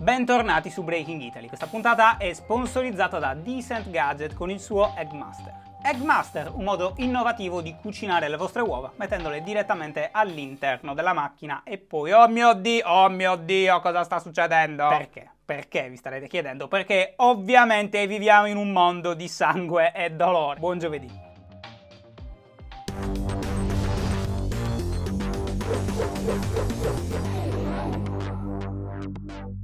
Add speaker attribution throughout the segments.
Speaker 1: Bentornati su Breaking Italy, questa puntata è sponsorizzata da Decent Gadget con il suo Eggmaster. Eggmaster, un modo innovativo di cucinare le vostre uova mettendole direttamente all'interno della macchina e poi, oh mio dio, oh mio dio, cosa sta succedendo? Perché? Perché vi starete chiedendo? Perché ovviamente viviamo in un mondo di sangue e dolore. Buon giovedì!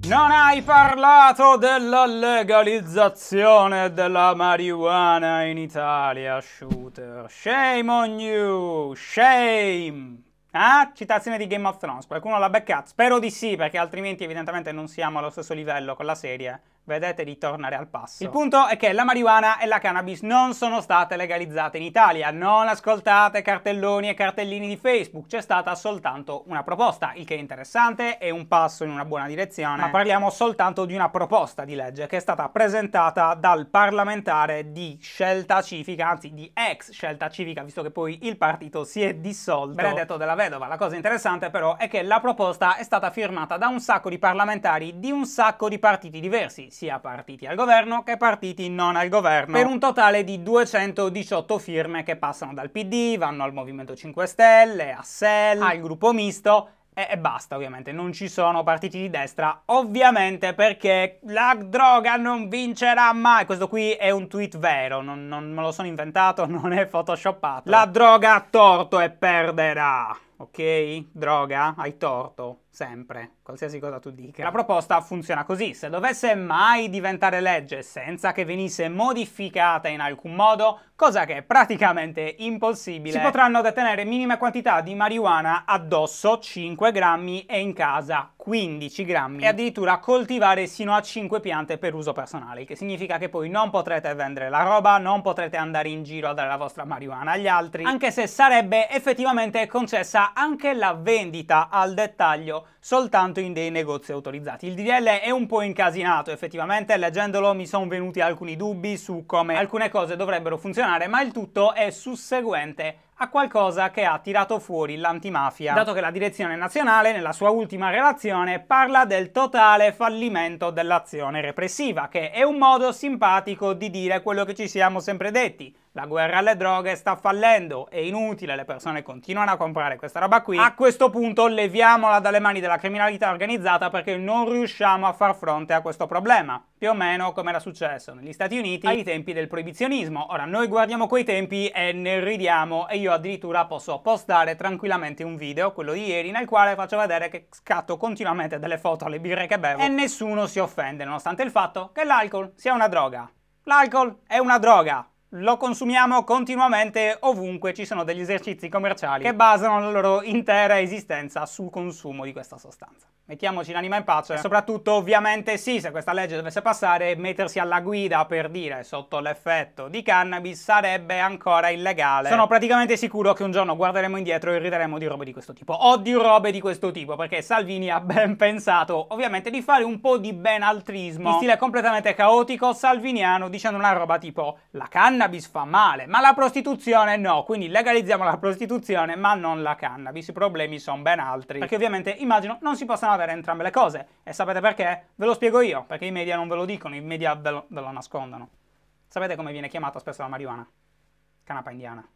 Speaker 1: Non hai parlato della legalizzazione della marijuana in Italia, shooter. Shame on you! Shame! Ah, citazione di Game of Thrones, qualcuno l'ha beccata? Spero di sì, perché altrimenti evidentemente non siamo allo stesso livello con la serie. Vedete di tornare al passo. Il punto è che la marijuana e la cannabis non sono state legalizzate in Italia. Non ascoltate cartelloni e cartellini di Facebook, c'è stata soltanto una proposta, il che è interessante è un passo in una buona direzione. Ma parliamo soltanto di una proposta di legge che è stata presentata dal parlamentare di Scelta Civica, anzi di ex Scelta Civica, visto che poi il partito si è dissolto. Benedetto della Vedova. La cosa interessante però è che la proposta è stata firmata da un sacco di parlamentari di un sacco di partiti diversi sia partiti al governo che partiti non al governo, per un totale di 218 firme che passano dal PD, vanno al Movimento 5 Stelle, a SEL, al gruppo misto e, basta, ovviamente, non ci sono partiti di destra, ovviamente perché la droga non vincerà mai. Questo qui è un tweet vero, non, non me lo sono inventato, non è photoshoppato. La droga ha torto e perderà ok? Droga, hai torto, sempre, qualsiasi cosa tu dica. La proposta funziona così, se dovesse mai diventare legge senza che venisse modificata in alcun modo, cosa che è praticamente impossibile, si potranno detenere minime quantità di marijuana addosso 5 grammi e in casa 15 grammi e addirittura coltivare sino a 5 piante per uso personale, che significa che poi non potrete vendere la roba, non potrete andare in giro a dare la vostra marijuana agli altri, anche se sarebbe effettivamente concessa anche la vendita al dettaglio soltanto in dei negozi autorizzati. Il DDL è un po' incasinato, effettivamente leggendolo mi sono venuti alcuni dubbi su come alcune cose dovrebbero funzionare, ma il tutto è susseguente a qualcosa che ha tirato fuori l'antimafia, dato che la direzione nazionale nella sua ultima relazione parla del totale fallimento dell'azione repressiva, che è un modo simpatico di dire quello che ci siamo sempre detti la guerra alle droghe sta fallendo, è inutile, le persone continuano a comprare questa roba qui. A questo punto leviamola dalle mani della criminalità organizzata perché non riusciamo a far fronte a questo problema. Più o meno come era successo negli Stati Uniti ai tempi del proibizionismo. Ora, noi guardiamo quei tempi e ne ridiamo e io addirittura posso postare tranquillamente un video, quello di ieri, nel quale faccio vedere che scatto continuamente delle foto alle birre che bevo e nessuno si offende nonostante il fatto che l'alcol sia una droga. L'alcol è una droga! lo consumiamo continuamente ovunque ci sono degli esercizi commerciali che basano la loro intera esistenza sul consumo di questa sostanza. Mettiamoci l'anima in pace e soprattutto ovviamente sì, se questa legge dovesse passare, mettersi alla guida per dire sotto l'effetto di cannabis sarebbe ancora illegale. Sono praticamente sicuro che un giorno guarderemo indietro e rideremo di robe di questo tipo o di robe di questo tipo perché Salvini ha ben pensato ovviamente di fare un po' di benaltrismo in stile completamente caotico salviniano dicendo una roba tipo la cannabis cannabis fa male, ma la prostituzione no, quindi legalizziamo la prostituzione ma non la cannabis, i problemi sono ben altri, perché ovviamente immagino non si possano avere entrambe le cose, e sapete perché? Ve lo spiego io, perché i media non ve lo dicono, i media ve lo, ve lo nascondono. Sapete come viene chiamata spesso la marijuana? Canapa indiana.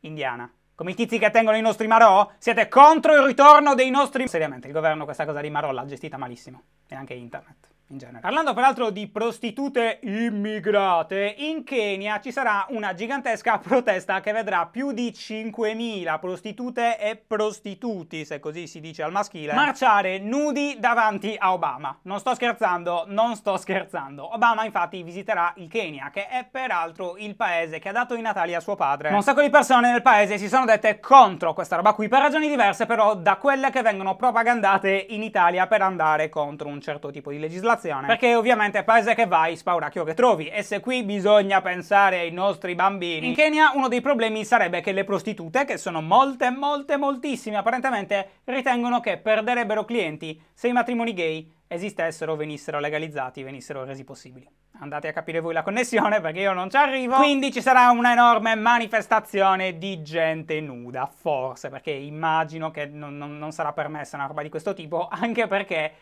Speaker 1: Indiana. Come i tizi che tengono i nostri marò? Siete contro il ritorno dei nostri... Seriamente, il governo questa cosa di marò l'ha gestita malissimo. E anche internet in genere. Parlando peraltro di prostitute immigrate, in Kenya ci sarà una gigantesca protesta che vedrà più di 5.000 prostitute e prostituti, se così si dice al maschile, marciare nudi davanti a Obama. Non sto scherzando, non sto scherzando. Obama infatti visiterà il Kenya, che è peraltro il paese che ha dato i natali a suo padre. Ma un sacco di persone nel paese si sono dette contro questa roba qui, per ragioni diverse però da quelle che vengono propagandate in Italia per andare contro un certo tipo di legislazione situazione. Perché ovviamente paese che vai, spauracchio che trovi. E se qui bisogna pensare ai nostri bambini. In Kenya uno dei problemi sarebbe che le prostitute, che sono molte, molte, moltissime apparentemente, ritengono che perderebbero clienti se i matrimoni gay esistessero, venissero legalizzati, venissero resi possibili. Andate a capire voi la connessione perché io non ci arrivo. Quindi ci sarà un'enorme manifestazione di gente nuda, forse, perché immagino che non, non, non sarà permessa una roba di questo tipo, anche perché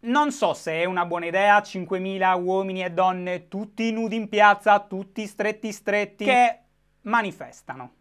Speaker 1: non so se è una buona idea 5.000 uomini e donne tutti nudi in piazza, tutti stretti stretti, che manifestano.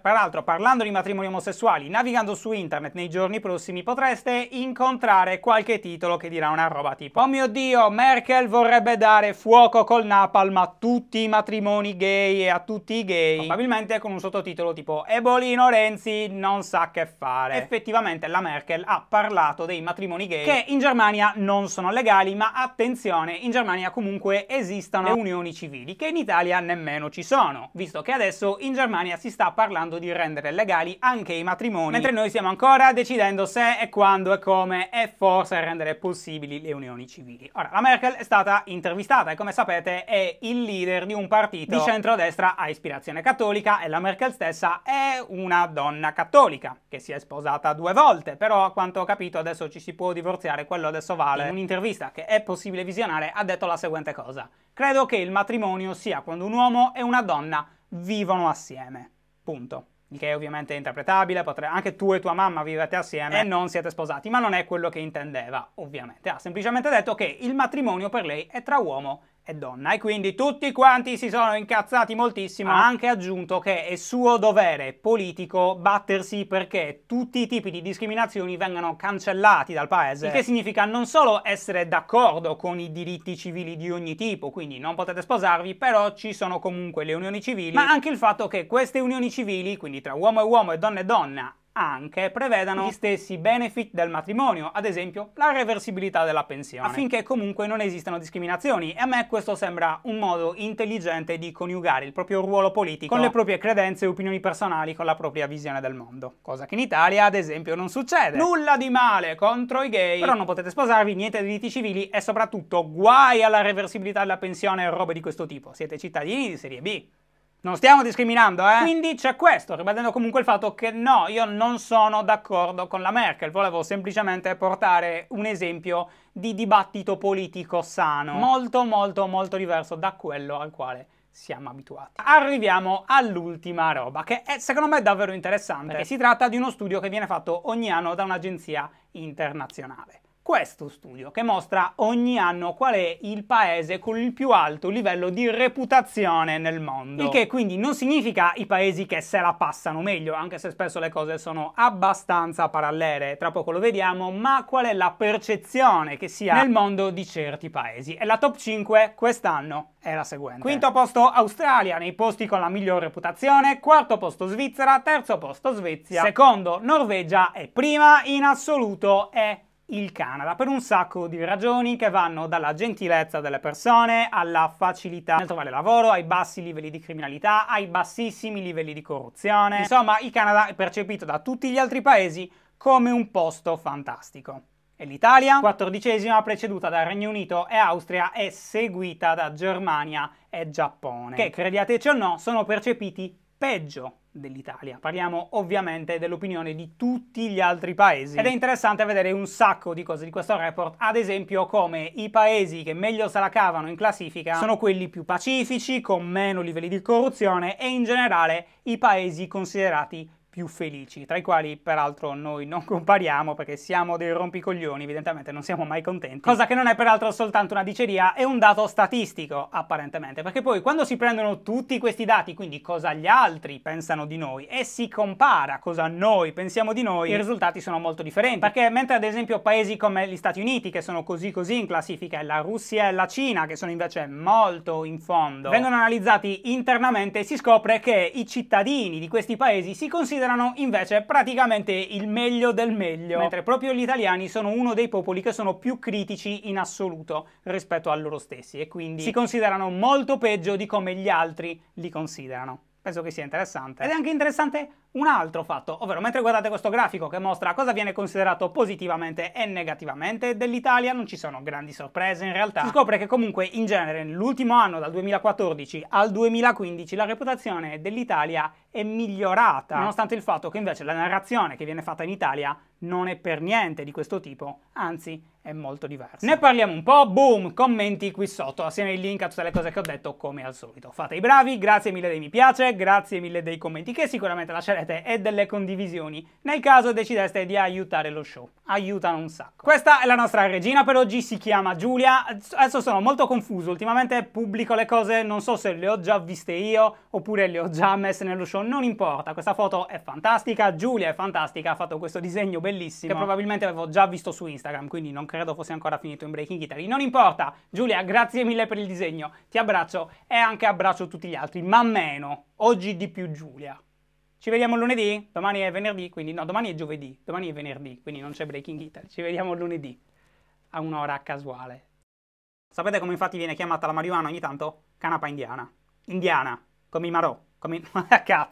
Speaker 1: Peraltro, parlando di matrimoni omosessuali, navigando su internet nei giorni prossimi potreste incontrare qualche titolo che dirà una roba tipo Oh mio Dio, Merkel vorrebbe dare fuoco col napalm a tutti i matrimoni gay e a tutti i gay. Probabilmente con un sottotitolo tipo Ebolino Renzi non sa che fare. Effettivamente la Merkel ha parlato dei matrimoni gay che in Germania non sono legali, ma attenzione, in Germania comunque esistono le unioni civili che in Italia nemmeno ci sono, visto che adesso in Germania si sta parlando modo di rendere legali anche i matrimoni, mentre noi stiamo ancora decidendo se e quando e come e forse rendere possibili le unioni civili. Ora, la Merkel è stata intervistata e come sapete è il leader di un partito di centrodestra a ispirazione cattolica e la Merkel stessa è una donna cattolica che si è sposata due volte, però a quanto ho capito adesso ci si può divorziare, quello adesso vale. In un'intervista che è possibile visionare ha detto la seguente cosa: "Credo che il matrimonio sia quando un uomo e una donna vivono assieme punto. Il che ovviamente è interpretabile, potre... anche tu e tua mamma vivete assieme eh. e non siete sposati, ma non è quello che intendeva, ovviamente. Ha semplicemente detto che il matrimonio per lei è tra uomo è donna e quindi tutti quanti si sono incazzati moltissimo. Ah. Ha anche aggiunto che è suo dovere politico battersi perché tutti i tipi di discriminazioni vengano cancellati dal paese, il che significa non solo essere d'accordo con i diritti civili di ogni tipo, quindi non potete sposarvi, però ci sono comunque le unioni civili, ma anche il fatto che queste unioni civili, quindi tra uomo e uomo e donna e donna, anche prevedano gli stessi benefit del matrimonio, ad esempio la reversibilità della pensione, affinché comunque non esistano discriminazioni e a me questo sembra un modo intelligente di coniugare il proprio ruolo politico con le proprie credenze e opinioni personali, con la propria visione del mondo, cosa che in Italia ad esempio non succede. Nulla di male contro i gay, però non potete sposarvi, niente diritti civili e soprattutto guai alla reversibilità della pensione e robe di questo tipo, siete cittadini di serie B. Non stiamo discriminando, eh? Quindi c'è questo, ribadendo comunque il fatto che no, io non sono d'accordo con la Merkel, volevo semplicemente portare un esempio di dibattito politico sano, molto molto molto diverso da quello al quale siamo abituati. Arriviamo all'ultima roba, che è secondo me davvero interessante, perché si tratta di uno studio che viene fatto ogni anno da un'agenzia internazionale questo studio che mostra ogni anno qual è il paese con il più alto livello di reputazione nel mondo. Il che quindi non significa i paesi che se la passano meglio, anche se spesso le cose sono abbastanza parallele, tra poco lo vediamo, ma qual è la percezione che si ha nel mondo di certi paesi. E la top 5 quest'anno è la seguente. Quinto posto Australia nei posti con la migliore reputazione, quarto posto Svizzera, terzo posto Svezia, secondo Norvegia e prima in assoluto è il Canada per un sacco di ragioni che vanno dalla gentilezza delle persone alla facilità nel trovare lavoro, ai bassi livelli di criminalità, ai bassissimi livelli di corruzione. Insomma, il Canada è percepito da tutti gli altri paesi come un posto fantastico. E l'Italia, quattordicesima, preceduta dal Regno Unito e Austria è seguita da Germania e Giappone, che crediateci o no sono percepiti peggio dell'Italia. Parliamo ovviamente dell'opinione di tutti gli altri paesi ed è interessante vedere un sacco di cose di questo report, ad esempio come i paesi che meglio se la cavano in classifica sono quelli più pacifici, con meno livelli di corruzione e in generale i paesi considerati più felici, tra i quali peraltro noi non compariamo perché siamo dei rompicoglioni, evidentemente non siamo mai contenti, cosa che non è peraltro soltanto una diceria, è un dato statistico apparentemente, perché poi quando si prendono tutti questi dati, quindi cosa gli altri pensano di noi e si compara cosa noi pensiamo di noi, i risultati sono molto differenti, perché mentre ad esempio paesi come gli Stati Uniti che sono così così in classifica e la Russia e la Cina che sono invece molto in fondo, vengono analizzati internamente e si scopre che i cittadini di questi paesi si considerano considerano invece praticamente il meglio del meglio, mentre proprio gli italiani sono uno dei popoli che sono più critici in assoluto rispetto a loro stessi e quindi si considerano molto peggio di come gli altri li considerano. Penso che sia interessante. Ed è anche interessante un altro fatto, ovvero mentre guardate questo grafico che mostra cosa viene considerato positivamente e negativamente dell'Italia, non ci sono grandi sorprese in realtà. Si scopre che comunque in genere nell'ultimo anno, dal 2014 al 2015, la reputazione dell'Italia è migliorata, ah. nonostante il fatto che invece la narrazione che viene fatta in Italia non è per niente di questo tipo, anzi è molto diversa. Ne parliamo un po', boom, commenti qui sotto, assieme ai link a tutte le cose che ho detto come al solito. Fate i bravi, grazie mille dei mi piace, grazie mille dei commenti che sicuramente lascerete scegliete e delle condivisioni, nel caso decideste di aiutare lo show. Aiutano un sacco. Questa è la nostra regina per oggi, si chiama Giulia. Adesso sono molto confuso, ultimamente pubblico le cose, non so se le ho già viste io oppure le ho già messe nello show, non importa. Questa foto è fantastica, Giulia è fantastica, ha fatto questo disegno bellissimo che probabilmente avevo già visto su Instagram, quindi non credo fosse ancora finito in Breaking Italy. Non importa, Giulia, grazie mille per il disegno, ti abbraccio e anche abbraccio tutti gli altri, ma meno, oggi di più Giulia. Ci vediamo lunedì, domani è venerdì, quindi no, domani è giovedì, domani è venerdì, quindi non c'è Breaking Italy. Ci vediamo lunedì a un'ora casuale. Sapete come infatti viene chiamata la marijuana ogni tanto? Canapa indiana. Indiana, come i marò, come i... cazzo.